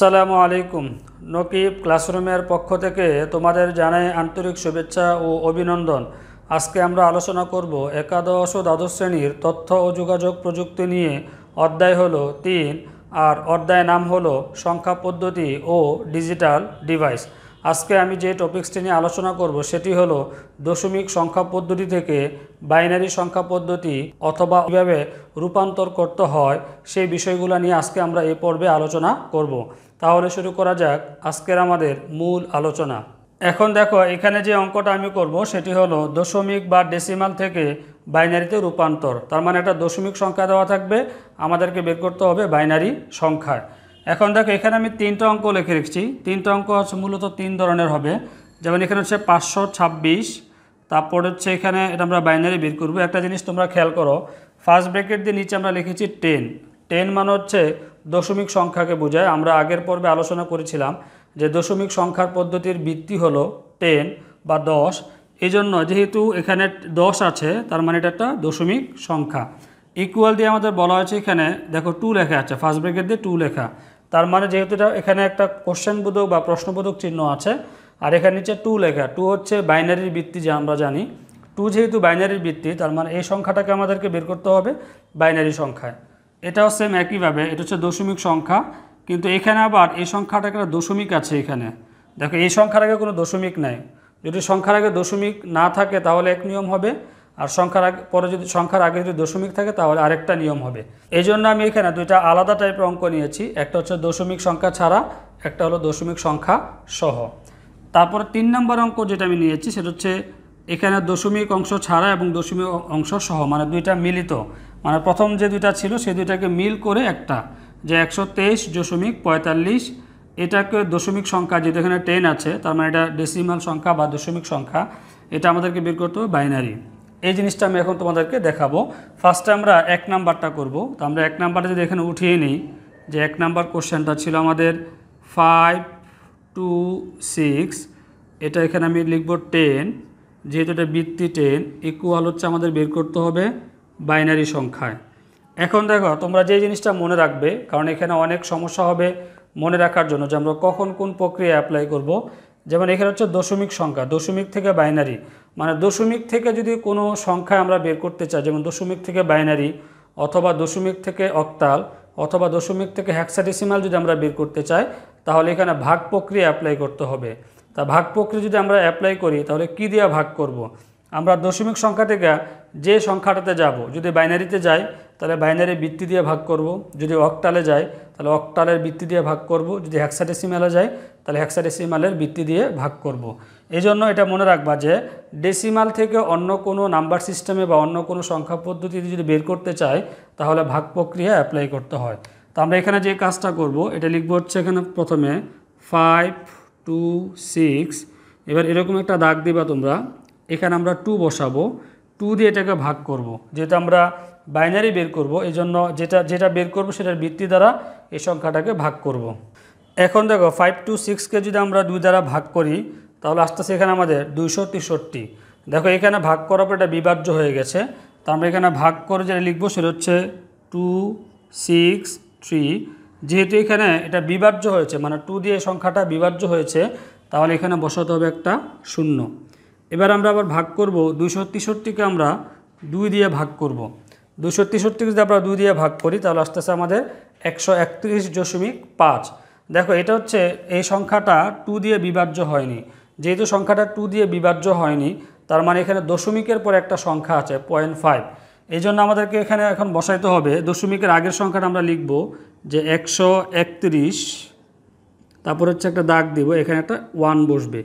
আসসালামু আলাইকুম নকিব ক্লাসরুমের পক্ষ থেকে তোমাদের জানাই আন্তরিক শুভেচ্ছা ও অভিনন্দন আজকে আমরা আলোচনা করব একাদশ ও দ্বাদশ শ্রেণীর তথ্য ও যোগাযোগ প্রযুক্তি নিয়ে অধ্যায় হল তিন আর অধ্যায় নাম হলো সংখ্যা পদ্ধতি ও ডিজিটাল ডিভাইস আজকে আমি যে টপিক্সটি নিয়ে আলোচনা করব সেটি হলো দশমিক সংখ্যা পদ্ধতি থেকে বাইনারি সংখ্যা পদ্ধতি অথবা কীভাবে রূপান্তর করতে হয় সেই বিষয়গুলো নিয়ে আজকে আমরা এ পর্বে আলোচনা করব। তাহলে শুরু করা যাক আজকের আমাদের মূল আলোচনা এখন দেখো এখানে যে অঙ্কটা আমি করব সেটি হলো দশমিক বা ডেসিমাল থেকে বাইনারিতে রূপান্তর তার মানে একটা দশমিক সংখ্যা দেওয়া থাকবে আমাদেরকে বের করতে হবে বাইনারি সংখ্যায় এখন দেখো এখানে আমি তিনটা অঙ্ক লিখে রেখেছি তিনটা অঙ্ক হচ্ছে মূলত তিন ধরনের হবে যেমন এখানে হচ্ছে পাঁচশো ছাব্বিশ তারপর হচ্ছে এখানে এটা আমরা বাইনারি বের করবো একটা জিনিস তোমরা খেয়াল করো ফার্স্ট ব্র্যাকেট দিয়ে নিচে আমরা লিখেছি টেন টেন মানে হচ্ছে দশমিক সংখ্যাকে বোঝায় আমরা আগের পর্বে আলোচনা করেছিলাম যে দশমিক সংখ্যার পদ্ধতির ভিত্তি হলো টেন বা দশ এই জন্য যেহেতু এখানে দশ আছে তার মানে এটা একটা দশমিক সংখ্যা ইকুয়াল দিয়ে আমাদের বলা হয়েছে এখানে দেখো টু লেখা আছে ফার্স্ট ব্রেকের দিয়ে টু লেখা তার মানে যেহেতু এটা এখানে একটা কোশ্চেনবোধক বা প্রশ্নবোধক চিহ্ন আছে আর এখানে নিচে টু লেখা টু হচ্ছে বাইনারির ভিত্তি যা আমরা জানি টু যেহেতু বাইনারির ভিত্তি তার মানে এই সংখ্যাটাকে আমাদেরকে বের করতে হবে বাইনারি সংখ্যায় এটাও সেম একইভাবে এটা হচ্ছে দশমিক সংখ্যা কিন্তু এখানে আবার এই সংখ্যাটা একটা দশমিক আছে এখানে দেখো এই সংখ্যার আগে কোনো দশমিক নাই যদি সংখ্যার আগে দশমিক না থাকে তাহলে এক নিয়ম হবে আর সংখ্যার আগে পরে যদি সংখ্যার আগে যদি দশমিক থাকে তাহলে আরেকটা নিয়ম হবে এই জন্য আমি এখানে দুইটা আলাদা টাইপের অঙ্ক নিয়েছি একটা হচ্ছে দশমিক সংখ্যা ছাড়া একটা হলো দশমিক সংখ্যা সহ তারপর তিন নম্বর অঙ্ক যেটা আমি নিয়েছি সেটা হচ্ছে এখানে দশমিক অংশ ছাড়া এবং দশমিক অংশ সহ মানে দুইটা মিলিত মানে প্রথম যে দুইটা ছিল সেই দুইটাকে মিল করে একটা যে একশো তেইশ দশমিক পঁয়তাল্লিশ এটাকে দশমিক সংখ্যা যেহেতু এখানে টেন আছে তার মানে এটা ডেসিমাল সংখ্যা বা দশমিক সংখ্যা এটা আমাদেরকে বের করতে হবে বাইনারি এই জিনিসটা আমি এখন তোমাদেরকে দেখাবো ফার্স্টে আমরা এক নাম্বারটা করব তো আমরা এক নাম্বারটা যদি এখানে উঠিয়ে নিই যে এক নাম্বার কোশ্চেনটা ছিল আমাদের ফাইভ টু সিক্স এটা এখানে আমি লিখব টেন যেহেতু এটা বৃত্তি টেন ইকুয়াল হচ্ছে আমাদের বের করতে হবে বাইনারি সংখ্যায় এখন দেখো তোমরা যে জিনিসটা মনে রাখবে কারণ এখানে অনেক সমস্যা হবে মনে রাখার জন্য যে আমরা কখন কোন প্রক্রিয়া অ্যাপ্লাই করব যেমন এখানে হচ্ছে দশমিক সংখ্যা দশমিক থেকে বাইনারি মানে দশমিক থেকে যদি কোনো সংখ্যা আমরা বের করতে চাই যেমন দশমিক থেকে বাইনারি অথবা দশমিক থেকে অক্তাল অথবা দশমিক থেকে হ্যাক্সাডিসিমাল যদি আমরা বের করতে চাই তাহলে এখানে ভাগ প্রক্রিয়া অ্যাপ্লাই করতে হবে তা ভাগ প্রক্রিয়া যদি আমরা অ্যাপ্লাই করি তাহলে কি দিয়ে ভাগ করব। আমরা দশমিক সংখ্যা থেকে যে সংখ্যাটাতে যাব যদি বাইনারিতে যাই তাহলে বাইনারি বৃত্তি দিয়ে ভাগ করব যদি অকটালে যায় তাহলে অকটালের বৃত্তি দিয়ে ভাগ করব যদি হ্যাক্সাডেসিমালে যায় তাহলে হ্যাক্সাডেসিমালের বৃত্তি দিয়ে ভাগ করব। এই জন্য এটা মনে রাখবা যে ডেসিমাল থেকে অন্য কোনো নাম্বার সিস্টেমে বা অন্য কোনো সংখ্যা পদ্ধতিতে যদি বের করতে চায় তাহলে ভাগ প্রক্রিয়া অ্যাপ্লাই করতে হয় তো আমরা এখানে যে কাজটা করব এটা লিখবো হচ্ছে এখানে প্রথমে ফাইভ টু সিক্স এবার এরকম একটা দাগ দিবা তোমরা এখানে আমরা টু বসাবো টু দিয়ে এটাকে ভাগ করব। যেহেতু আমরা বাইনারি বের করব এই জন্য যেটা যেটা বের করব সেটার ভিত্তি দ্বারা এই সংখ্যাটাকে ভাগ করব। এখন দেখো ফাইভ টু সিক্সকে যদি আমরা দুই দ্বারা ভাগ করি তাহলে আস্তে আস্তে এখানে আমাদের দুইশো তেষট্টি দেখো এখানে ভাগ করার পর এটা বিভাজ্য হয়ে গেছে তো আমরা এখানে ভাগ করে যেটা লিখবো সেটা হচ্ছে টু সিক্স থ্রি যেহেতু এখানে এটা বিভাজ্য হয়েছে মানে টু দিয়ে সংখ্যাটা বিভাজ্য হয়েছে তাহলে এখানে বসাতে হবে একটা শূন্য এবার আমরা আবার ভাগ করব দুইশো তেষট্টিকে আমরা দুই দিয়ে ভাগ করব। দুশো তেষট্টিকে যদি আমরা দুই দিয়ে ভাগ করি তাহলে আস্তে আস্তে আমাদের একশো একত্রিশ দশমিক পাঁচ দেখো এটা হচ্ছে এই সংখ্যাটা টু দিয়ে বিভাজ্য হয়নি যেহেতু সংখ্যাটা টু দিয়ে বিভাজ্য হয়নি তার মানে এখানে দশমিকের পর একটা সংখ্যা আছে পয়েন্ট ফাইভ এই জন্য আমাদেরকে এখানে এখন বসাইতে হবে দশমিকের আগের সংখ্যাটা আমরা লিখব যে একশো একত্রিশ তারপর হচ্ছে একটা দাগ দিব এখানে একটা ওয়ান বসবে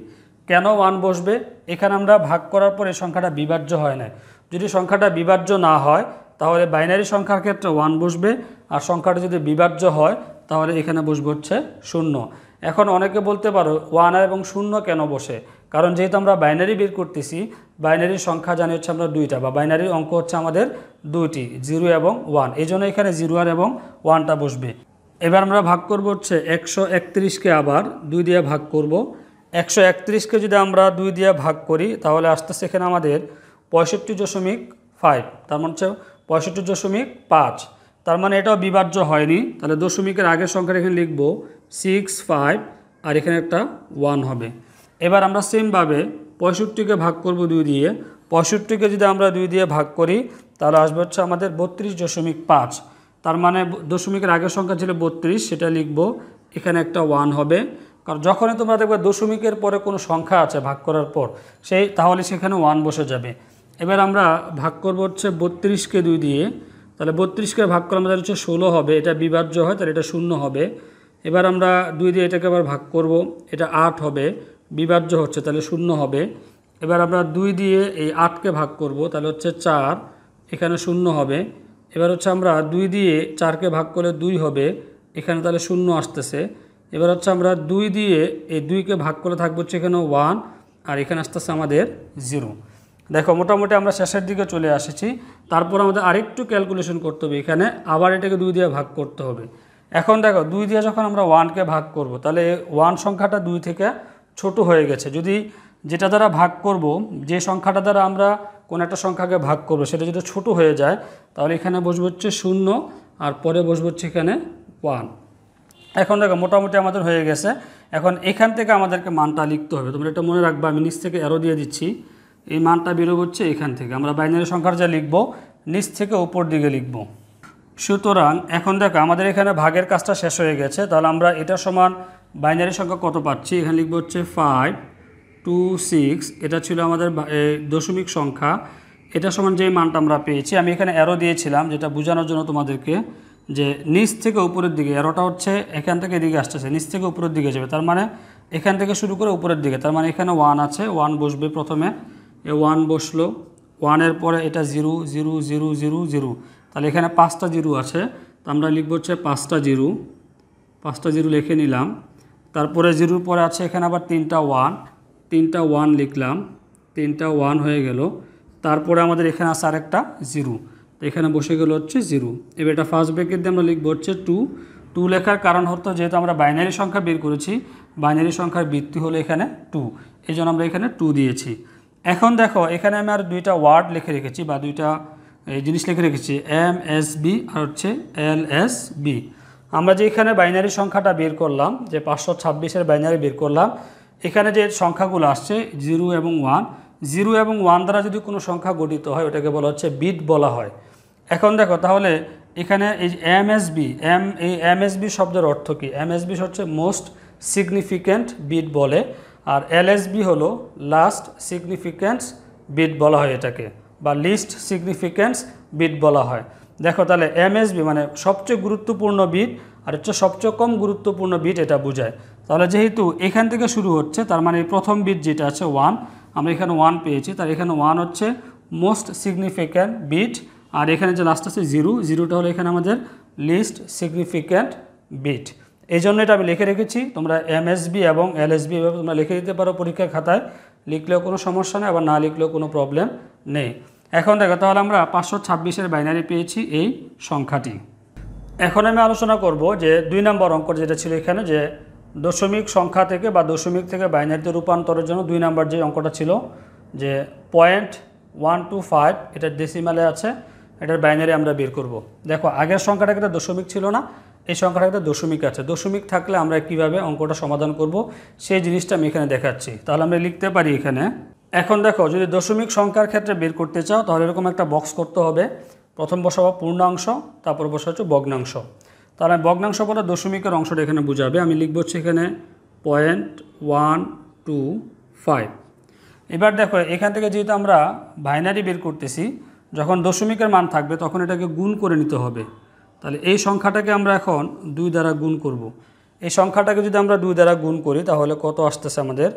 কেন ওয়ান বসবে এখানে আমরা ভাগ করার পর এই সংখ্যাটা বিভাজ্য হয় না যদি সংখ্যাটা বিভাজ্য না হয় তাহলে বাইনারি সংখ্যার ক্ষেত্রে ওয়ান বসবে আর সংখ্যাটা যদি বিভাজ্য হয় তাহলে এখানে বসবে হচ্ছে শূন্য এখন অনেকে বলতে পারো ওয়ান এবং শূন্য কেন বসে কারণ যেহেতু আমরা বাইনারি বের করতেছি বাইনারির সংখ্যা জানি হচ্ছে আমরা দুইটা বা বাইনারির অঙ্ক হচ্ছে আমাদের দুইটি জিরো এবং ওয়ান এই জন্য এখানে জিরো আর এবং ওয়ানটা বসবে এবার আমরা ভাগ করব হচ্ছে একশো একত্রিশকে আবার দুই দিয়ে ভাগ করব একশো একত্রিশকে যদি আমরা দুই দিয়ে ভাগ করি তাহলে আস্তে এখানে আমাদের পঁয়ষট্টি দশমিক ফাইভ তার মানে হচ্ছে পঁয়ষট্টি দশমিক পাঁচ তার মানে এটাও বিভাজ্য হয়নি তাহলে দশমিকের আগের সংখ্যা এখানে লিখব সিক্স ফাইভ আর এখানে একটা ওয়ান হবে এবার আমরা সেমভাবে পঁয়ষট্টিকে ভাগ করব দুই দিয়ে পঁয়ষট্টিকে যদি আমরা দুই দিয়ে ভাগ করি তাহলে আসবে হচ্ছে আমাদের বত্রিশ দশমিক পাঁচ তার মানে দশমিকের আগের সংখ্যা ছিল বত্রিশ সেটা লিখব এখানে একটা ওয়ান হবে কারণ যখনই তোমরা দেখবে দশমিকের পরে কোনো সংখ্যা আছে ভাগ করার পর সেই তাহলে সেখানে ওয়ান বসে যাবে এবার আমরা ভাগ করবো হচ্ছে বত্রিশকে দুই দিয়ে তাহলে বত্রিশকে ভাগ করলাম আমাদের হচ্ছে ষোলো হবে এটা বিভাজ্য হয় তাহলে এটা শূন্য হবে এবার আমরা দুই দিয়ে এটাকে আবার ভাগ করব এটা আট হবে বিভাজ্য হচ্ছে তাহলে শূন্য হবে এবার আমরা দুই দিয়ে এই আটকে ভাগ করব তাহলে হচ্ছে চার এখানে শূন্য হবে এবার হচ্ছে আমরা দুই দিয়ে চারকে ভাগ করলে দুই হবে এখানে তাহলে শূন্য আসতেছে এবার হচ্ছে আমরা দুই দিয়ে এই দুইকে ভাগ করে থাকবো হচ্ছে এখানে ওয়ান আর এখানে আসতেছে আমাদের জিরো দেখো মোটামুটি আমরা শেষের দিকে চলে আসেছি তারপর আমাদের আরেকটু ক্যালকুলেশন করতে হবে এখানে আবার এটাকে দুই দিয়ে ভাগ করতে হবে এখন দেখো দুই দিয়ে যখন আমরা ওয়ানকে ভাগ করব তাহলে ওয়ান সংখ্যাটা দুই থেকে ছোট হয়ে গেছে যদি যেটা দ্বারা ভাগ করব যে সংখ্যাটা দ্বারা আমরা কোন একটা সংখ্যাকে ভাগ করব সেটা যদি ছোট হয়ে যায় তাহলে এখানে বসবো হচ্ছে শূন্য আর পরে বসবো হচ্ছে এখানে ওয়ান এখন দেখো মোটামুটি আমাদের হয়ে গেছে এখন এখান থেকে আমাদেরকে মানটা লিখতে হবে তোমরা এটা মনে রাখবা আমি নিচ থেকে অ্যারো দিয়ে দিচ্ছি এই মানটা হচ্ছে এখান থেকে আমরা বাইনারি সংখ্যার যা লিখব নিচ থেকে উপর দিকে লিখব সুতরাং এখন দেখো আমাদের এখানে ভাগের কাজটা শেষ হয়ে গেছে তাহলে আমরা এটা সমান বাইনারি সংখ্যা কত পাচ্ছি এখানে লিখব হচ্ছে ফাইভ টু সিক্স এটা ছিল আমাদের দশমিক সংখ্যা এটা সমান যেই মানটা আমরা পেয়েছি আমি এখানে অ্যারো দিয়েছিলাম যেটা বোঝানোর জন্য তোমাদেরকে যে নিচ থেকে উপরের দিকে অ্যারোটা হচ্ছে এখান থেকে এদিকে আসতেছে নিচ থেকে উপরের দিকে যাবে তার মানে এখান থেকে শুরু করে উপরের দিকে তার মানে এখানে ওয়ান আছে ওয়ান বসবে প্রথমে এ ওয়ান বসলো ওয়ানের পরে এটা zero zero zero zero zero তাহলে এখানে পাঁচটা জিরো আছে তো আমরা লিখব হচ্ছে পাঁচটা জিরো পাঁচটা জিরো লিখে নিলাম তারপরে জিরোর পরে আছে এখানে আবার তিনটা ওয়ান তিনটা ওয়ান লিখলাম তিনটা ওয়ান হয়ে গেল তারপরে আমাদের এখানে আছে আরেকটা জিরো তো এখানে বসে গেল হচ্ছে জিরো এবার এটা ফার্স্ট ব্রেকের দিয়ে আমরা লিখবো হচ্ছে টু টু লেখার কারণ হতো যেহেতু আমরা বাইনারি সংখ্যা বের করেছি বাইনারি সংখ্যার বৃত্তি হলো এখানে টু এই আমরা এখানে টু দিয়েছি এখন দেখো এখানে আমি আর দুইটা ওয়ার্ড লিখে রেখেছি বা দুইটা এই জিনিস লিখে রেখেছি এম এস বি আর হচ্ছে এল এস বি আমরা যে এখানে বাইনারি সংখ্যাটা বের করলাম যে পাঁচশো ছাব্বিশের বাইনারি বের করলাম এখানে যে সংখ্যাগুলো আসছে জিরো এবং ওয়ান জিরো এবং ওয়ান দ্বারা যদি কোনো সংখ্যা গঠিত হয় ওটাকে বলা হচ্ছে বিট বলা হয় এখন দেখো তাহলে এখানে এই এম এস বি এম এই এম এস বি শব্দের অর্থ কী এম এস বি হচ্ছে মোস্ট সিগনিফিক্যান্ট বিট বলে আর এলএসবি হলো লাস্ট সিগনিফিক্যান্স বিট বলা হয় এটাকে বা লিস্ট সিগনিফিক্যান্স বিট বলা হয় দেখো তাহলে এমএসবি মানে সবচেয়ে গুরুত্বপূর্ণ বিট আর হচ্ছে সবচেয়ে কম গুরুত্বপূর্ণ বিট এটা বোঝায় তাহলে যেহেতু এখান থেকে শুরু হচ্ছে তার মানে প্রথম বিট যেটা আছে ওয়ান আমরা এখানে ওয়ান পেয়েছি তার এখানে ওয়ান হচ্ছে মোস্ট সিগনিফিক্যান্ট বিট আর এখানে যে লাস্ট আছে জিরো জিরোটা হলো এখানে আমাদের লিস্ট সিগনিফিক্যান্ট বিট এই জন্য এটা আমি লিখে রেখেছি তোমরা এমএসবি এবং এলএসবি এভাবে তোমরা লিখে দিতে পারো পরীক্ষার খাতায় লিখলেও কোনো সমস্যা নেই আবার না লিখলেও কোনো প্রবলেম নেই এখন দেখো তাহলে আমরা পাঁচশো ছাব্বিশের বাইনারি পেয়েছি এই সংখ্যাটি এখন আমি আলোচনা করব যে দুই নম্বর অঙ্ক যেটা ছিল এখানে যে দশমিক সংখ্যা থেকে বা দশমিক থেকে বাইনারিতে রূপান্তরের জন্য দুই নম্বর যে অঙ্কটা ছিল যে পয়েন্ট ওয়ান টু ফাইভ এটা ডেসিমালে আছে এটার বাইনারি আমরা বের করব। দেখো আগের সংখ্যাটা একটা দশমিক ছিল না এই সংখ্যাটা একটা দশমিক আছে দশমিক থাকলে আমরা কিভাবে অঙ্কটা সমাধান করব সেই জিনিসটা আমি এখানে দেখাচ্ছি তাহলে আমরা লিখতে পারি এখানে এখন দেখো যদি দশমিক সংখ্যার ক্ষেত্রে বের করতে চাও তাহলে এরকম একটা বক্স করতে হবে প্রথম বসাবো পূর্ণাংশ তারপর হচ্ছে বগ্নাংশ তাহলে ভগ্নাংশ বলে দশমিকের অংশটা এখানে বোঝাবে আমি লিখব হচ্ছে এখানে পয়েন্ট ওয়ান টু ফাইভ এবার দেখো এখান থেকে যেহেতু আমরা বাইনারি বের করতেছি যখন দশমিকের মান থাকবে তখন এটাকে গুণ করে নিতে হবে তাহলে এই সংখ্যাটাকে আমরা এখন দুই দ্বারা গুণ করব। এই সংখ্যাটাকে যদি আমরা দুই দ্বারা গুণ করি তাহলে কত আসতেছে আমাদের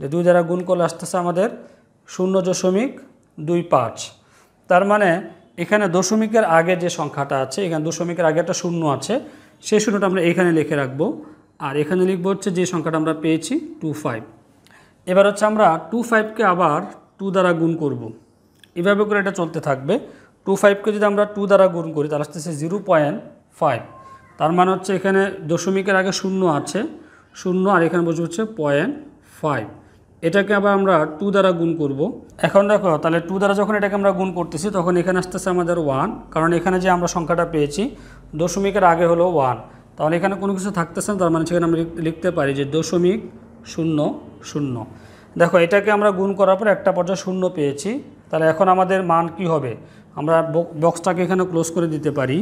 যে দুই দ্বারা গুণ করলে আসতেছে আমাদের শূন্য দশমিক দুই পাঁচ তার মানে এখানে দশমিকের আগে যে সংখ্যাটা আছে এখানে দশমিকের আগে একটা শূন্য আছে সেই শূন্যটা আমরা এখানে লিখে রাখবো আর এখানে লিখবো হচ্ছে যে সংখ্যাটা আমরা পেয়েছি টু ফাইভ এবার হচ্ছে আমরা টু ফাইভকে আবার টু দ্বারা গুণ করব। এভাবে করে এটা চলতে থাকবে টু ফাইভকে যদি আমরা টু দ্বারা গুণ করি তাহলে আসতেছে জিরো পয়েন্ট ফাইভ তার মানে হচ্ছে এখানে দশমিকের আগে শূন্য আছে শূন্য আর এখানে বসে হচ্ছে পয়েন্ট ফাইভ এটাকে আবার আমরা টু দ্বারা গুণ করব এখন দেখো তাহলে টু দ্বারা যখন এটাকে আমরা গুণ করতেছি তখন এখানে আসতেছে আমাদের ওয়ান কারণ এখানে যে আমরা সংখ্যাটা পেয়েছি দশমিকের আগে হলো ওয়ান তাহলে এখানে কোনো কিছু থাকতেছে না তার মানে সেখানে আমরা লিখতে পারি যে দশমিক শূন্য শূন্য দেখো এটাকে আমরা গুণ করার পর একটা পর্যায়ে শূন্য পেয়েছি তাহলে এখন আমাদের মান কি হবে আমরা বক্সটাকে এখানে ক্লোজ করে দিতে পারি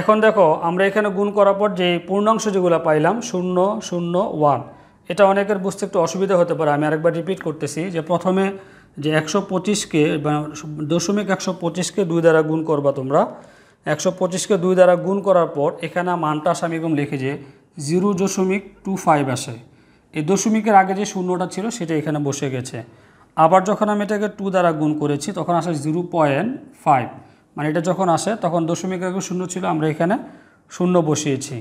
এখন দেখো আমরা এখানে গুণ করার পর যে পূর্ণাংশ যেগুলো পাইলাম শূন্য শূন্য ওয়ান এটা অনেকের বুঝতে একটু অসুবিধা হতে পারে আমি আরেকবার রিপিট করতেছি যে প্রথমে যে একশো পঁচিশকে দশমিক একশো পঁচিশকে দুই দ্বারা গুণ করবা তোমরা একশো পঁচিশকে দুই দ্বারা গুণ করার পর এখানে মানটা আসে আমি এরকম লিখে যে জিরো দশমিক টু ফাইভ আসে এই দশমিকের আগে যে শূন্যটা ছিল সেটা এখানে বসে গেছে আবার যখন আমি এটাকে টু দ্বারা গুণ করেছি তখন আসে জিরো পয়েন্ট ফাইভ মানে এটা যখন আসে তখন দশমিক আগে শূন্য ছিল আমরা এখানে শূন্য বসিয়েছি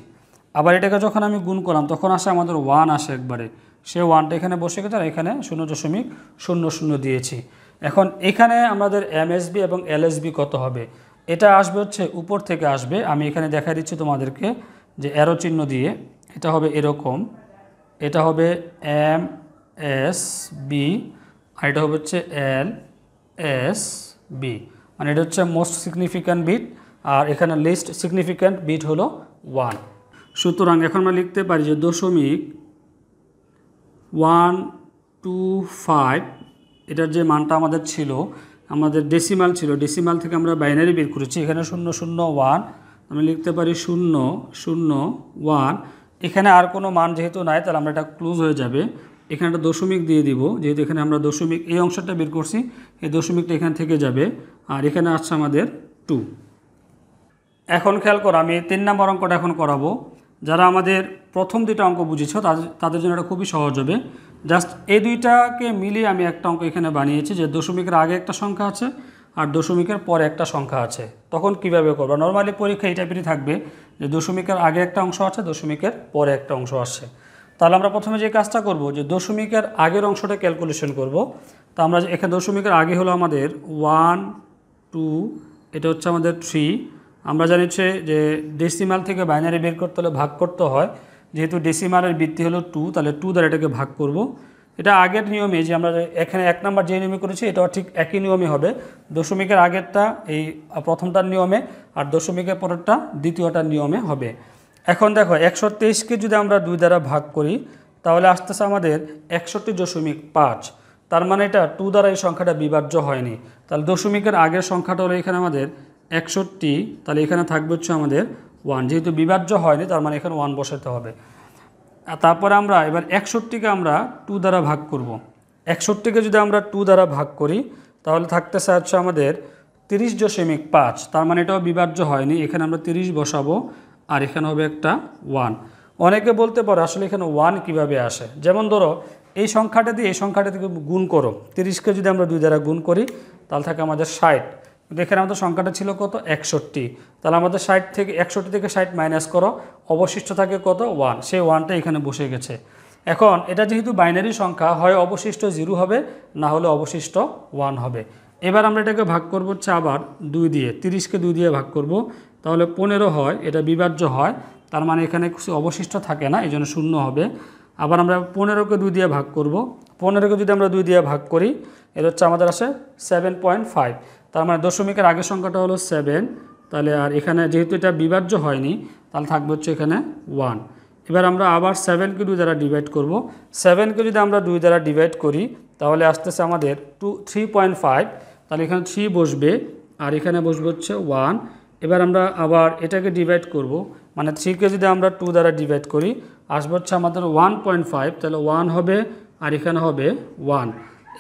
আবার এটাকে যখন আমি গুণ করলাম তখন আসে আমাদের ওয়ান আসে একবারে সে ওয়ানটা এখানে বসে গেছে আর এখানে শূন্য দশমিক শূন্য শূন্য দিয়েছি এখন এখানে আমাদের এমএসবি এবং এলএসবি কত হবে এটা আসবে হচ্ছে উপর থেকে আসবে আমি এখানে দেখা দিচ্ছি তোমাদেরকে যে এরো চিহ্ন দিয়ে এটা হবে এরকম এটা হবে এম এস বি আর এটা হবে হচ্ছে এল এস বি মানে এটা হচ্ছে মোস্ট সিগনিফিক্যান্ট বিট আর এখানে লিস্ট সিগনিফিক্যান্ট বিট হল ওয়ান সুতরাং এখন আমরা লিখতে পারি যে দশমিক ওয়ান টু ফাইভ এটার যে মানটা আমাদের ছিল আমাদের ডেসিমাল ছিল ডেসিমাল থেকে আমরা বাইনারি বের করেছি এখানে শূন্য শূন্য ওয়ান আমি লিখতে পারি শূন্য শূন্য ওয়ান এখানে আর কোনো মান যেহেতু নাই তাহলে আমরা এটা ক্লোজ হয়ে যাবে এখানে একটা দশমিক দিয়ে দিব যেহেতু এখানে আমরা দশমিক এই অংশটা বের করছি এই দশমিকটা এখান থেকে যাবে আর এখানে আসছে আমাদের টু এখন খেয়াল করো আমি তিন নম্বর অঙ্কটা এখন করাবো যারা আমাদের প্রথম দুইটা অঙ্ক বুঝেছ তাদের জন্য এটা খুবই সহজ হবে জাস্ট এই দুইটাকে মিলিয়ে আমি একটা অঙ্ক এখানে বানিয়েছি যে দশমিকের আগে একটা সংখ্যা আছে আর দশমিকের পরে একটা সংখ্যা আছে তখন কিভাবে করবো নর্মালি পরীক্ষা এই টাইপেরই থাকবে যে দশমিকের আগে একটা অংশ আছে দশমিকের পরে একটা অংশ আছে তাহলে আমরা প্রথমে যে কাজটা করব যে দশমিকের আগের অংশটা ক্যালকুলেশন করব তা আমরা এখানে দশমিকের আগে হলো আমাদের ওয়ান টু এটা হচ্ছে আমাদের থ্রি আমরা জানিছে যে ডেসিমাল থেকে বাইনারি বের করতে হলে ভাগ করতে হয় যেহেতু ডেসিমালের বৃত্তি হলো টু তাহলে টু দ্বারা এটাকে ভাগ করব এটা আগের নিয়মে যে আমরা এখানে এক নাম্বার যে নিয়মে করেছি এটাও ঠিক একই নিয়মে হবে দশমিকের আগেরটা এই প্রথমটার নিয়মে আর দশমিকের পরেরটা দ্বিতীয়টার নিয়মে হবে এখন দেখো একশো তেইশকে যদি আমরা দুই দ্বারা ভাগ করি তাহলে আসতেছে আমাদের একষট্টি দশমিক পাঁচ তার মানে এটা টু দ্বারা এই সংখ্যাটা বিভাজ্য হয়নি তাহলে দশমিকের আগের সংখ্যাটা হলো এখানে আমাদের একষট্টি তাহলে এখানে থাকবে হচ্ছে আমাদের ওয়ান যেহেতু বিভাজ্য হয়নি তার মানে এখানে ওয়ান বসাতে হবে তারপরে আমরা এবার একষট্টিকে আমরা টু দ্বারা ভাগ করব। একষট্টিকে যদি আমরা টু দ্বারা ভাগ করি তাহলে থাকতেছে হচ্ছে আমাদের তিরিশ দশমিক পাঁচ তার মানে এটাও বিভাজ্য হয়নি এখানে আমরা তিরিশ বসাবো আর এখানে হবে একটা ওয়ান অনেকে বলতে পারো আসলে এখানে ওয়ান কিভাবে আসে যেমন ধরো এই সংখ্যাটা দিয়ে এই সংখ্যাটা থেকে গুণ করো তিরিশকে যদি আমরা দুই দ্বারা গুণ করি তাহলে থাকে আমাদের ষাট দেখেন আমাদের সংখ্যাটা ছিল কত একষট্টি তাহলে আমাদের ষাট থেকে একষট্টি থেকে ষাট মাইনাস করো অবশিষ্ট থাকে কত ওয়ান সেই ওয়ানটা এখানে বসে গেছে এখন এটা যেহেতু বাইনারি সংখ্যা হয় অবশিষ্ট জিরো হবে না হলে অবশিষ্ট ওয়ান হবে এবার আমরা এটাকে ভাগ করবো হচ্ছে আবার দুই দিয়ে তিরিশকে দুই দিয়ে ভাগ করব তাহলে পনেরো হয় এটা বিভাজ্য হয় তার মানে এখানে কিছু অবশিষ্ট থাকে না এই জন্য শূন্য হবে আবার আমরা পনেরোকে দুই দিয়ে ভাগ করব পনেরোকে যদি আমরা দুই দিয়ে ভাগ করি এটা হচ্ছে আমাদের আসে সেভেন পয়েন্ট ফাইভ তার মানে দশমিকের আগের সংখ্যাটা হলো সেভেন তাহলে আর এখানে যেহেতু এটা বিভাজ্য হয়নি তাহলে থাকবে হচ্ছে এখানে ওয়ান এবার আমরা আবার সেভেনকে দুই দ্বারা ডিভাইড করব সেভেনকে যদি আমরা দুই দ্বারা ডিভাইড করি তাহলে আসতেছে আমাদের টু থ্রি পয়েন্ট ফাইভ তাহলে এখানে থ্রি বসবে আর এখানে বসবে হচ্ছে ওয়ান এবার আমরা আবার এটাকে ডিভাইড করব মানে থ্রিকে যদি আমরা টু দ্বারা ডিভাইড করি আসব হচ্ছে আমাদের ওয়ান পয়েন্ট ফাইভ তাহলে ওয়ান হবে আর এখানে হবে ওয়ান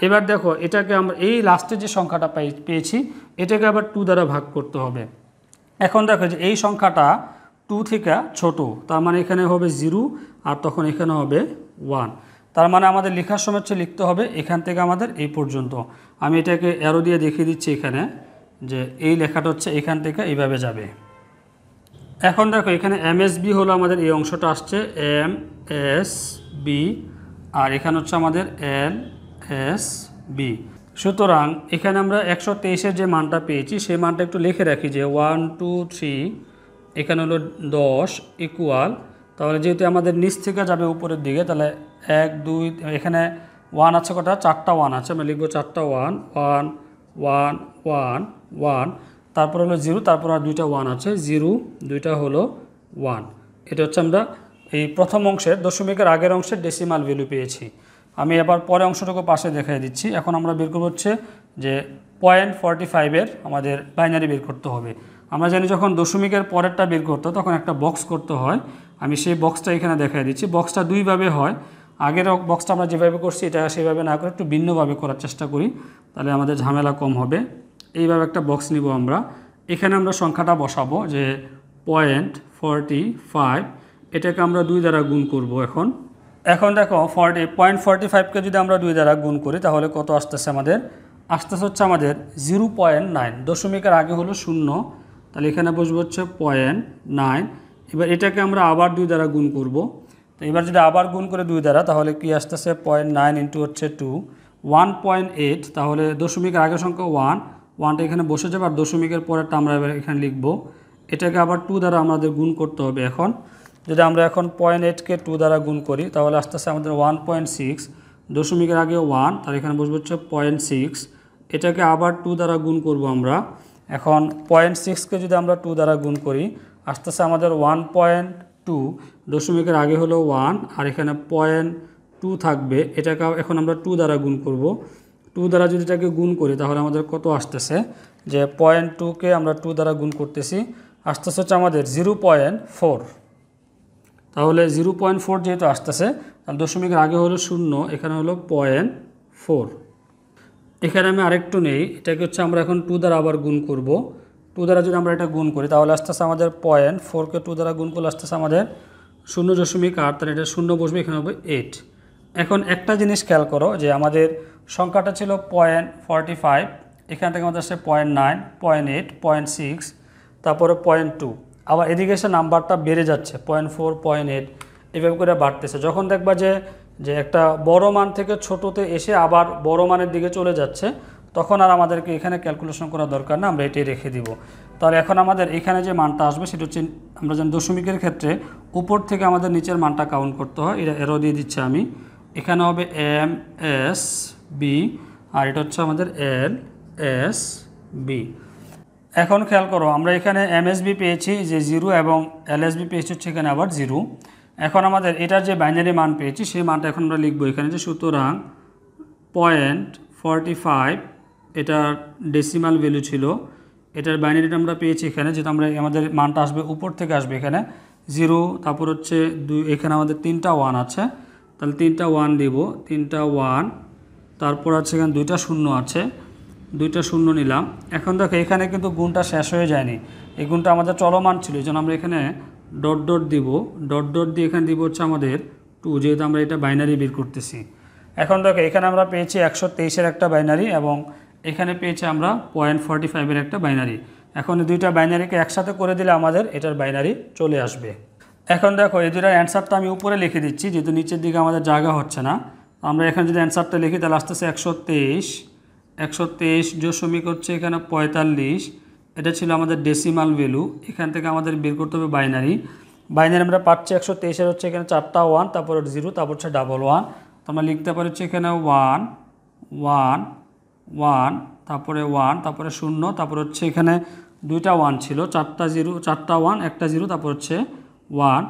এবার দেখো এটাকে আমরা এই লাস্টে যে সংখ্যাটা পাই পেয়েছি এটাকে আবার টু দ্বারা ভাগ করতে হবে এখন দেখো যে এই সংখ্যাটা টু থেকে ছোট তার মানে এখানে হবে জিরো আর তখন এখানে হবে ওয়ান তার মানে আমাদের লেখার সময় হচ্ছে লিখতে হবে এখান থেকে আমাদের এই পর্যন্ত আমি এটাকে অ্যারো দিয়ে দেখিয়ে দিচ্ছি এখানে যে এই লেখাটা হচ্ছে এখান থেকে এইভাবে যাবে এখন দেখো এখানে এমএসবি হলো আমাদের এই অংশটা আসছে এম এস বি আর এখানে হচ্ছে আমাদের এল এস বি সুতরাং এখানে আমরা একশো তেইশের যে মানটা পেয়েছি সেই মানটা একটু লিখে রাখি যে ওয়ান টু থ্রি এখানে হলো দশ ইকুয়াল তাহলে যেহেতু আমাদের নিচ থেকে যাবে উপরের দিকে তাহলে এক দুই এখানে ওয়ান আছে কটা চারটা ওয়ান আছে আমরা লিখবো চারটা one one one one one তারপর হলো জিরো তারপর আর দুইটা ওয়ান আছে জিরো দুইটা হলো ওয়ান এটা হচ্ছে আমরা এই প্রথম অংশের দশমিকের আগের অংশের ডেসিমাল ভ্যালু পেয়েছি আমি এবার পরে অংশটুকু পাশে দেখাই দিচ্ছি এখন আমরা বের করবো হচ্ছে যে পয়েন্ট ফর্টি ফাইভের আমাদের বাইনারি বের করতে হবে আমরা জানি যখন দশমিকের পরেরটা বের করতো তখন একটা বক্স করতে হয় আমি সেই বক্সটা এখানে দেখাই দিচ্ছি বক্সটা দুইভাবে হয় আগের বক্সটা আমরা যেভাবে করছি এটা সেভাবে না করে একটু ভিন্নভাবে করার চেষ্টা করি তাহলে আমাদের ঝামেলা কম হবে এইভাবে একটা বক্স নিব আমরা এখানে আমরা সংখ্যাটা বসাবো যে পয়েন্ট ফর্টি ফাইভ এটাকে আমরা দুই দ্বারা গুণ করব এখন এখন দেখো ফর্টি পয়েন্ট ফর্টি ফাইভকে যদি আমরা দুই দ্বারা গুণ করি তাহলে কত আসতেছে আমাদের আসতেছে হচ্ছে আমাদের জিরো পয়েন্ট নাইন দশমিকের আগে হলো শূন্য তাহলে এখানে বসবো হচ্ছে পয়েন্ট নাইন এবার এটাকে আমরা আবার দুই দ্বারা গুণ করব তো এবার যদি আবার গুণ করে দুই দ্বারা তাহলে কি আসতেছে পয়েন্ট নাইন ইন্টু হচ্ছে টু ওয়ান পয়েন্ট এইট তাহলে দশমিকের আগে সংখ্যা ওয়ান ওয়ানটা এখানে বসে যাবে আর দশমিকের পরেরটা আমরা এবার এখানে লিখব এটাকে আবার টু দ্বারা আমাদের গুণ করতে হবে এখন যদি আমরা এখন পয়েন্ট এইটকে টু দ্বারা গুণ করি তাহলে আস্তে আস্তে আমাদের ওয়ান পয়েন্ট সিক্স দশমিকের আগে ওয়ান তার এখানে বসবে হচ্ছে পয়েন্ট সিক্স এটাকে আবার টু দ্বারা গুণ করব আমরা এখন পয়েন্ট সিক্সকে যদি আমরা টু দ্বারা গুণ করি আস্তে আস্তে আমাদের ওয়ান পয়েন্ট টু দশমিকের আগে হলো ওয়ান আর এখানে পয়েন্ট টু থাকবে এটাকে এখন আমরা টু দ্বারা গুণ করব টু দ্বারা যদি এটাকে গুণ করি তাহলে আমাদের কত আসতেছে যে পয়েন্ট টুকে আমরা টু দ্বারা গুণ করতেছি আসতেছে হচ্ছে আমাদের জিরো পয়েন্ট ফোর তাহলে জিরো পয়েন্ট ফোর যেহেতু আসতেছে তাহলে দশমিকের আগে হলো শূন্য এখানে হলো পয়েন্ট ফোর এখানে আমি আরেকটু নেই এটাকে হচ্ছে আমরা এখন টু দ্বারা আবার গুণ করব টু দ্বারা যদি আমরা এটা গুণ করি তাহলে আসতেছে আমাদের পয়েন্ট ফোরকে টু দ্বারা গুণ করলে আসতেছে আমাদের শূন্য দশমিক আট তাহলে এটা শূন্য বসবে এখানে হবে এইট এখন একটা জিনিস খেয়াল করো যে আমাদের সংখ্যাটা ছিল পয়েন্ট ফর্টি ফাইভ এখান থেকে আমাদের আসছে point nine point eight point six তারপরে পয়েন্ট টু আবার এদিকে এসে নাম্বারটা বেড়ে যাচ্ছে পয়েন্ট ফোর পয়েন্ট এইট এভাবে করে বাড়তেছে যখন দেখবা যে যে একটা বড় মান থেকে ছোটোতে এসে আবার বড় মানের দিকে চলে যাচ্ছে তখন আর আমাদেরকে এখানে ক্যালকুলেশন করা দরকার না আমরা এটি রেখে দিব তাহলে এখন আমাদের এখানে যে মানটা আসবে সেটা হচ্ছে আমরা যেন দশমিকের ক্ষেত্রে উপর থেকে আমাদের নিচের মানটা কাউন্ট করতে হয় এটা এরও দিয়ে দিচ্ছে আমি এখানে হবে এম এস বি আর এটা হচ্ছে আমাদের এল এস বি এখন খেয়াল করো আমরা এখানে এমএসবি পেয়েছি যে জিরো এবং বি পেয়েছি হচ্ছে এখানে আবার জিরো এখন আমাদের এটার যে বাইনারি মান পেয়েছি সেই মানটা এখন আমরা লিখবো এখানে যে সুতরাং পয়েন্ট ফর্টি ফাইভ এটার ডেসিমাল ভ্যালু ছিল এটার বাইনারিটা আমরা পেয়েছি এখানে যেটা আমরা আমাদের মানটা আসবে উপর থেকে আসবে এখানে জিরো তারপর হচ্ছে দুই এখানে আমাদের তিনটা ওয়ান আছে তাহলে তিনটা ওয়ান দিব তিনটা ওয়ান তারপর আছে এখানে দুইটা শূন্য আছে দুইটা শূন্য নিলাম এখন দেখো এখানে কিন্তু গুণটা শেষ হয়ে যায়নি এই গুণটা আমাদের চলমান ছিল যেন আমরা এখানে ডট ডট দিব ডট ডট দিয়ে এখানে দিব হচ্ছে আমাদের টু যেহেতু আমরা এটা বাইনারি বের করতেছি এখন দেখো এখানে আমরা পেয়েছি একশো তেইশের একটা বাইনারি এবং এখানে পেয়েছি আমরা পয়েন্ট ফর্টি ফাইভের একটা বাইনারি এখন দুইটা বাইনারিকে একসাথে করে দিলে আমাদের এটার বাইনারি চলে আসবে এখন দেখো এই দুটার অ্যান্সারটা আমি উপরে লিখে দিচ্ছি যেহেতু নিচের দিকে আমাদের জায়গা হচ্ছে না আমরা এখানে যদি অ্যান্সারটা লিখি তাহলে আসতেছে একশো তেইশ একশো তেইশ দশমিক হচ্ছে এখানে পঁয়তাল্লিশ এটা ছিল আমাদের ডেসিমাল ভ্যালু এখান থেকে আমাদের বের করতে হবে বাইনারি বাইনারি আমরা পাচ্ছি একশো তেইশের হচ্ছে এখানে চারটা ওয়ান তারপর জিরো তারপর হচ্ছে ডাবল ওয়ান তো আমরা লিখতে পারি হচ্ছে এখানে ওয়ান ওয়ান ওয়ান তারপরে ওয়ান তারপরে শূন্য তারপর হচ্ছে এখানে দুইটা ওয়ান ছিল চারটা জিরো চারটা ওয়ান একটা জিরো তারপর হচ্ছে ওয়ান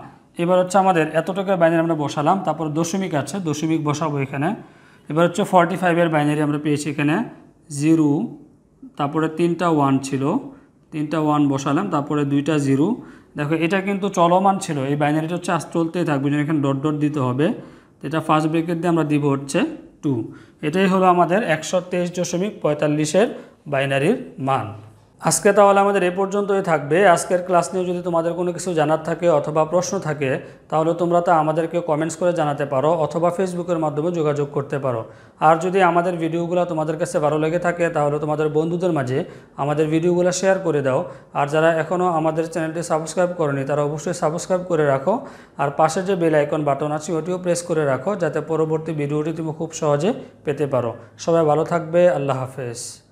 এবার হচ্ছে আমাদের এতটুকু বাইনারি আমরা বসালাম তারপর দশমিক আছে দশমিক বসাবো এখানে এবার হচ্ছে ফর্টি ফাইভের বাইনারি আমরা পেয়েছি এখানে জিরো তারপরে তিনটা ওয়ান ছিল তিনটা ওয়ান বসালাম তারপরে দুইটা জিরো দেখো এটা কিন্তু চলমান ছিল এই বাইনারিটা হচ্ছে আজ চলতেই থাকবে যেন এখানে ডট ডট দিতে হবে এটা ফার্স্ট ব্রেকের দিয়ে আমরা দিব হচ্ছে টু এটাই হলো আমাদের একশো তেইশ দশমিক পঁয়তাল্লিশের বাইনারির মান আজকে তাহলে আমাদের এ পর্যন্তই থাকবে আজকের ক্লাস নিয়ে যদি তোমাদের কোনো কিছু জানার থাকে অথবা প্রশ্ন থাকে তাহলে তোমরা তা আমাদেরকে কমেন্টস করে জানাতে পারো অথবা ফেসবুকের মাধ্যমে যোগাযোগ করতে পারো আর যদি আমাদের ভিডিওগুলো তোমাদের কাছে ভালো লেগে থাকে তাহলে তোমাদের বন্ধুদের মাঝে আমাদের ভিডিওগুলো শেয়ার করে দাও আর যারা এখনও আমাদের চ্যানেলটি সাবস্ক্রাইব করেনি তারা অবশ্যই সাবস্ক্রাইব করে রাখো আর পাশে যে বেল আইকন বাটন আছে ওটিও প্রেস করে রাখো যাতে পরবর্তী ভিডিওটি তুমি খুব সহজে পেতে পারো সবাই ভালো থাকবে আল্লাহ হাফেজ